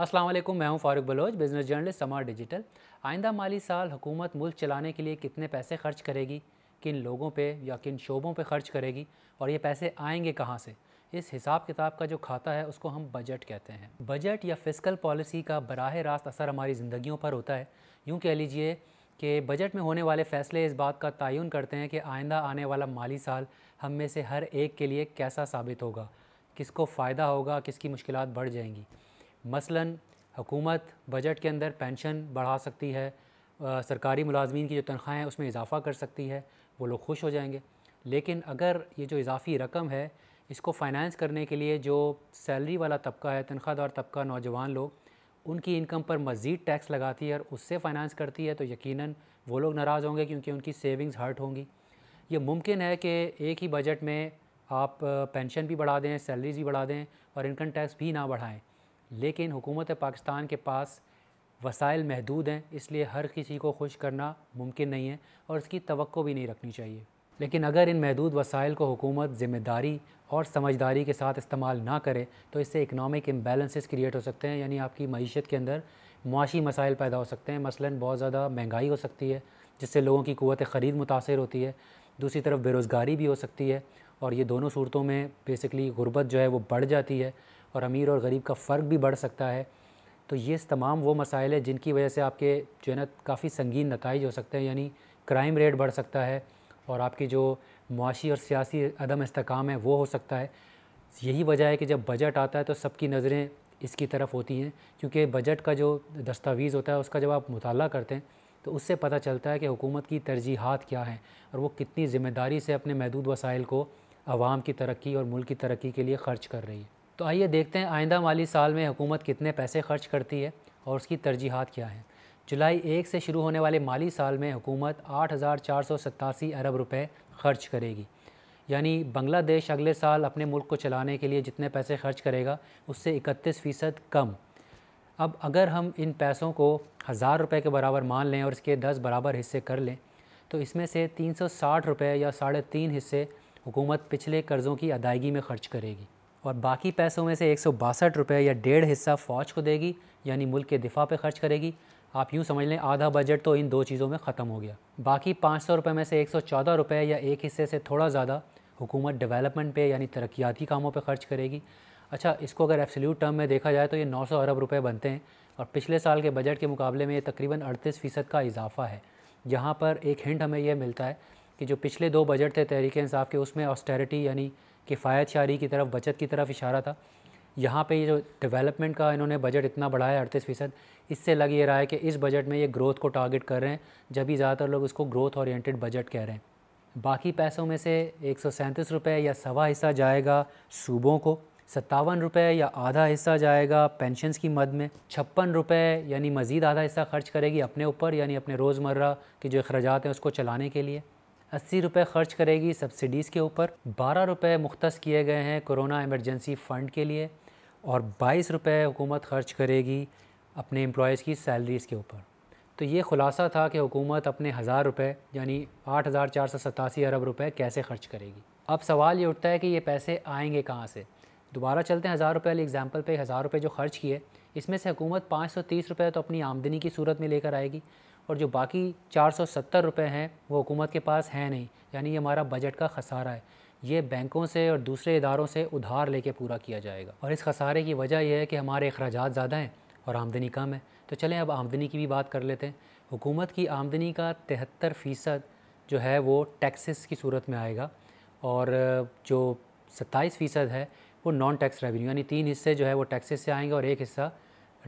अस्सलाम वालेकुम मैं हूं Farooq Baloch business journalist Samaa digital आइंदा माली साल हुकूमत मुल्क चलाने के लिए कितने पैसे खर्च करेगी किन लोगों पे या किन शोबों पे खर्च करेगी और ये पैसे आएंगे कहाँ से इस हिसाब किताब का जो खाता है उसको हम बजट कहते हैं बजट या फिजिकल पॉलिसी का बराह रास्त असर हमारी ज़िंदगियों पर होता है यूँ कह लीजिए कि बजट में होने वाले फ़ैसले इस बात का तयन करते हैं कि आइंदा आने वाला माली साल हम में से हर एक के लिए कैसा साबित होगा किसको फ़ायदा होगा किसकी मुश्किल बढ़ जाएंगी मसलन हुकूमत बजट के अंदर पेंशन बढ़ा सकती है आ, सरकारी मुलाजमीन की जो तनख्वाहें हैं उसमें इजाफ़ा कर सकती है वो लोग खुश हो जाएंगे लेकिन अगर ये जो इजाफ़ी रकम है इसको फाइनेंस करने के लिए जो सैलरी वाला तबका है तनख्वाहदार तबका नौजवान लोग उनकी इनकम पर मज़ीद टैक्स लगाती है और उससे फ़ाइनेंस करती है तो यकीन वो लोग नाराज़ होंगे क्योंकि उनकी सेविंग्स हर्ट होंगी ये मुमकिन है कि एक ही बजट में आप पेंशन भी बढ़ा दें सैलरीज भी बढ़ा दें और इनकम टैक्स भी ना बढ़ाएं लेकिन हुकूमत पाकिस्तान के पास वसाइल महदूद हैं इसलिए हर किसी को खुश करना मुमकिन नहीं है और इसकी तो भी नहीं रखनी चाहिए लेकिन अगर इन महदूद वसाइल को हुकूमत ज़िम्मेदारी और समझदारी के साथ इस्तेमाल ना करे तो इससे इकनॉमिक इम्बेलेंसेस क्रिएट हो सकते हैं यानी आपकी मीशत के अंदर मुआशी मसाइल पैदा हो सकते हैं मसलन बहुत ज़्यादा महंगाई हो सकती है जिससे लोगों की क़वत ख़रीद मुतासर होती है दूसरी तरफ बेरोज़गारी भी हो सकती है और ये दोनों सूरतों में बेसिकली गुर्बत जो है वो बढ़ जाती है और अमीर और गरीब का फ़र्क भी बढ़ सकता है तो ये तमाम वो मसाइल हैं जिनकी वजह से आपके जो है ना काफ़ी संगीन नतज हो सकते हैं यानी क्राइम रेट बढ़ सकता है और आपकी जो मुआशी और सियासी अदम इसकाम है वो हो सकता है यही वजह है कि जब बजट आता है तो सबकी नज़रें इसकी तरफ होती हैं क्योंकि बजट का जो दस्तावेज़ होता है उसका जब आप मुताल करते हैं तो उससे पता चलता है कि हुकूमत की तरजीहत क्या हैं और वो कितनी ज़िम्मेदारी से अपने महदूद वसाइल को आवाम की तरक्की और मुल्क की तरक्की के लिए ख़र्च कर रही है तो आइए देखते हैं आइंदा माली साल में हुकूमत कितने पैसे खर्च करती है और उसकी तरजीहत क्या हैं जुलाई एक से शुरू होने वाले माली साल में हुकूमत आठ अरब रुपये खर्च करेगी यानी बांग्लादेश अगले साल अपने मुल्क को चलाने के लिए जितने पैसे खर्च करेगा उससे इकतीस फ़ीसद कम अब अगर हम इन पैसों को हज़ार रुपये के बराबर मान लें और इसके दस बराबर हिस्से कर लें तो इसमें से तीन सौ साठ रुपये या साढ़े तीन हिस्से हुकूमत पिछले कर्ज़ों की अदायगी में ख़र्च करेगी और बाकी पैसों में से एक सौ बासठ रुपये या डेढ़ हिस्सा फ़ौज को देगी यानी मुल्क के दिफा पे खर्च करेगी आप यूँ समझ लें आधा बजट तो इन दो चीज़ों में ख़त्म हो गया बाकी पाँच सौ रुपये में से एक सौ चौदह रुपये या एक हिस्से से थोड़ा ज़्यादा हुकूमत डेवलपमेंट पे यानी तरक्याती कामों पे खर्च करेगी अच्छा इसको अगर एब्सोल्यूट टर्म में देखा जाए तो ये नौ सौ अरब रुपये बनते हैं और पिछले साल के बजट के मुकाबले में ये तकरीबन अड़तीस फ़ीसद का इजाफा है यहाँ पर एक हिंट हमें यह मिलता है कि जो पिछले दो बजट थे तहरीक इंसाफ के उसमें ऑस्टेरिटी यानी किफ़ायत शारी की तरफ बचत की तरफ इशारा था यहाँ पे ये जो डेवलपमेंट का इन्होंने बजट इतना बढ़ाया अड़तीस फ़ीसद इससे लग ये रहा है कि इस बजट में ये ग्रोथ को टारगेट कर रहे हैं जब ही ज़्यादातर लोग इसको ग्रोथ ओरिएंटेड बजट कह रहे हैं बाकी पैसों में से एक सौ या सवा हिस्सा जाएगा सूबों को सत्तावन रुपये या आधा हिस्सा जाएगा पेंशन की मद में छप्पन रुपये यानी मज़ीद आधा हिस्सा खर्च करेगी अपने ऊपर यानी अपने रोज़मर्रा के जो अखराज हैं उसको चलाने के लिए अस्सी रुपये खर्च करेगी सब्सिडीज़ के ऊपर बारह रुपये मुख्त किए गए हैं कोरोना एमरजेंसी फ़ंड के लिए और बाईस रुपये हुकूमत खर्च करेगी अपने एम्प्लॉयज़ की सैलरीज़ के ऊपर तो ये खुलासा था कि हुकूमत अपने हज़ार रुपये यानी आठ हज़ार चार सौ सतासी अरब रुपये कैसे खर्च करेगी अब सवाल ये उठता है कि ये पैसे आएंगे कहाँ से दोबारा चलते हैं हज़ार रुपये वाले एग्ज़ाम्पल पर हज़ार रुपये जो खर्च किए इसमें से हुकूमत पाँच सौ तीस रुपये तो अपनी आमदनी की सूरत में लेकर आएगी और जो बाकी चार सौ सत्तर रुपये हैं वो हुकूमत के पास हैं नहीं यानी ये हमारा बजट का खसारा है ये बैंकों से और दूसरे इदारों से उधार लेके पूरा किया जाएगा और इस खसारे की वजह यह है कि हमारे अखराज ज़्यादा हैं और आमदनी कम है तो चलें अब आमदनी की भी बात कर लेते हैं हुकूमत की आमदनी का तिहत्तर फ़ीसद जो है वो टैक्सेस की सूरत में आएगा और जो सत्ताईस फ़ीसद है वो नॉन टैक्स रेवेन्यू यानी तीन हिस्से जो है वो टैक्सेस से आएंगे और एक हिस्सा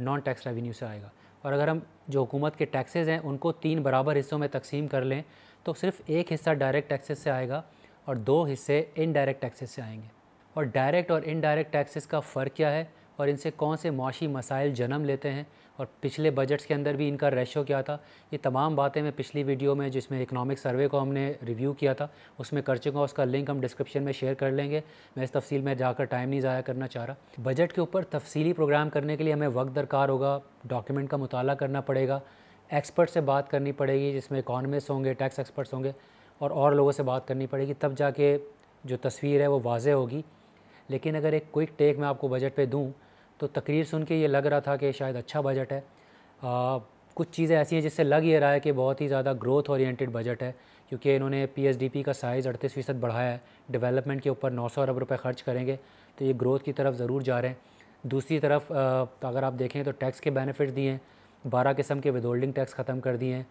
नॉन टैक्स रेवेन्यू से आएगा और अगर हम जो हुकूमत के टैक्सेस हैं उनको तीन बराबर हिस्सों में तकसीम कर लें तो सिर्फ एक हिस्सा डायरेक्ट टैक्सेस से आएगा और दो हिस्से इनडायरेक्ट टैक्सेस से आएंगे और डायरेक्ट और इनडायरेक्ट टैक्सेस का फ़र्क क्या है और इनसे कौन से मुशी मसाइल जन्म लेते हैं और पिछले बजट्स के अंदर भी इनका रेशो क्या था ये तमाम बातें मैं पिछली वीडियो में जिसमें इकनॉमिक सर्वे को हमने रिव्यू किया था उसमें कर चुका उसका लिंक हम डिस्क्रिप्शन में शेयर कर लेंगे मैं इस तफसील में जाकर टाइम नहीं ज़ाया करना चाह रहा बजट के ऊपर तफसीली प्रोग्राम करने के लिए हमें वक्त दरकार होगा डॉक्यूमेंट का मुताल करना पड़ेगा एक्सपर्ट से बात करनी पड़ेगी जिसमें इकॉनमिस्ट होंगे टैक्स एक्सपर्ट्स होंगे और और लोगों से बात करनी पड़ेगी तब जाके जो तस्वीर है वो वाजह होगी लेकिन अगर एक क्विक टेक मैं आपको बजट पे दूँ तो तकरीर सुन के ये लग रहा था कि शायद अच्छा बजट है आ, कुछ चीज़ें ऐसी हैं जिससे लग ये रहा है कि बहुत ही ज़्यादा ग्रोथ ओरिएंटेड बजट है क्योंकि इन्होंने पीएसडीपी का साइज़ अड़तीस फ़ीसद बढ़ाया है डेवलपमेंट के ऊपर नौ सौ अरब रुपये खर्च करेंगे तो ये ग्रोथ की तरफ ज़रूर जा रहे हैं दूसरी तरफ अगर आप देखें तो टैक्स के बेनिफिट दिए हैं बारह किस्म के विदहोल्डिंग टैक्स ख़त्म कर दिए हैं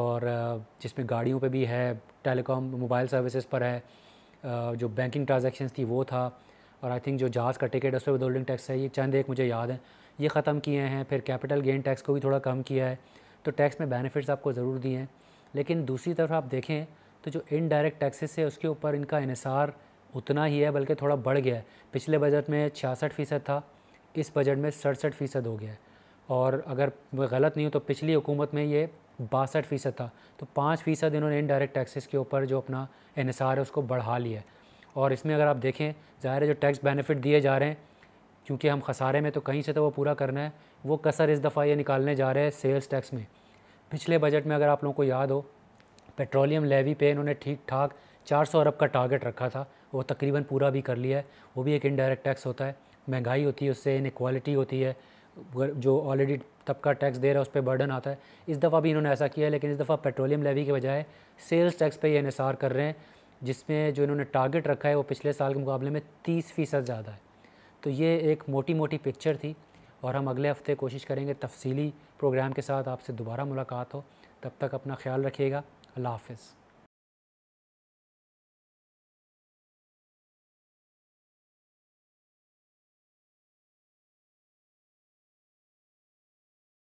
और जिसमें गाड़ियों पर भी है टेलीकॉम मोबाइल सर्विसज़ पर है जो बैंकिंग ट्रांजेक्शन्स थी वो था और आई थिंक जो जहाज़ का टिकट उसमें विद होल्डिंग टैक्स है ये चंद एक मुझे याद है ये ख़त्म किए हैं फिर कैपिटल गेन टैक्स को भी थोड़ा कम किया है तो टैक्स में बेनिफिट्स आपको ज़रूर दिए हैं लेकिन दूसरी तरफ आप देखें तो जो इनडायरेक्ट टैक्सेस है उसके ऊपर इनका इसार उतना ही है बल्कि थोड़ा बढ़ गया है पिछले बजट में छियासठ फ़ीसद था इस बजट में सड़सठ फ़ीसद हो गया है और अगर गलत नहीं हो तो पिछली हुकूमत में ये बासठ फ़ीसद था तो पाँच फ़ीसद इन्होंने इनडायरेक्ट टैक्सेस के ऊपर जो अपना इसार है उसको बढ़ा लिया है और इसमें अगर आप देखें ज़ाहिर है जो टैक्स बेनिफिट दिए जा रहे हैं क्योंकि हम खसारे में तो कहीं से तो वो पूरा करना है वो कसर इस दफ़ा ये निकालने जा रहे हैं सेल्स टैक्स में पिछले बजट में अगर आप लोगों को याद हो पेट्रोलियम लेवी पे इन्होंने ठीक ठाक 400 अरब का टारगेट रखा था वो तकरीबन पूरा भी कर लिया है वो भी एक इनडायरेक्ट टैक्स होता है महंगाई होती है उससे इनक्वालिटी होती है जो ऑलरेडी तबका टैक्स दे रहा है उस पर बर्डन आता है इस दफ़ा भी इन्होंने ऐसा किया है लेकिन इस दफ़ा पेट्रोलियम लेवी के बजाय सेल्स टैक्स पर यह इसार कर रहे हैं जिसमें जो इन्होंने टारगेट रखा है वो पिछले साल के मुकाबले में तीस फ़ीसद ज़्यादा है तो ये एक मोटी मोटी पिक्चर थी और हम अगले हफ्ते कोशिश करेंगे तफसीली प्रोग्राम के साथ आपसे दोबारा मुलाकात हो तब तक अपना ख्याल रखिएगा अल्लाह हाफिज़